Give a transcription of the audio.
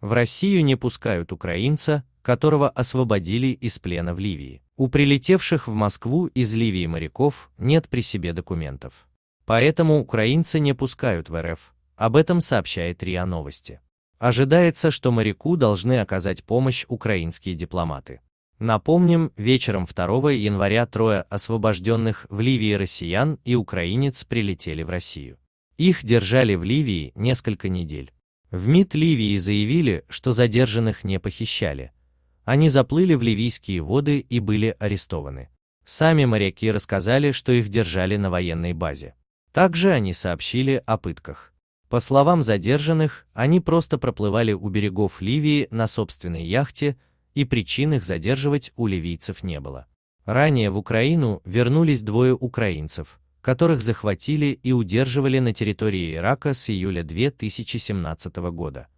В Россию не пускают украинца, которого освободили из плена в Ливии. У прилетевших в Москву из Ливии моряков нет при себе документов. Поэтому украинцы не пускают в РФ, об этом сообщает РИА Новости. Ожидается, что моряку должны оказать помощь украинские дипломаты. Напомним, вечером 2 января трое освобожденных в Ливии россиян и украинец прилетели в Россию. Их держали в Ливии несколько недель. В МИД Ливии заявили, что задержанных не похищали. Они заплыли в ливийские воды и были арестованы. Сами моряки рассказали, что их держали на военной базе. Также они сообщили о пытках. По словам задержанных, они просто проплывали у берегов Ливии на собственной яхте, и причин их задерживать у ливийцев не было. Ранее в Украину вернулись двое украинцев, которых захватили и удерживали на территории Ирака с июля 2017 года.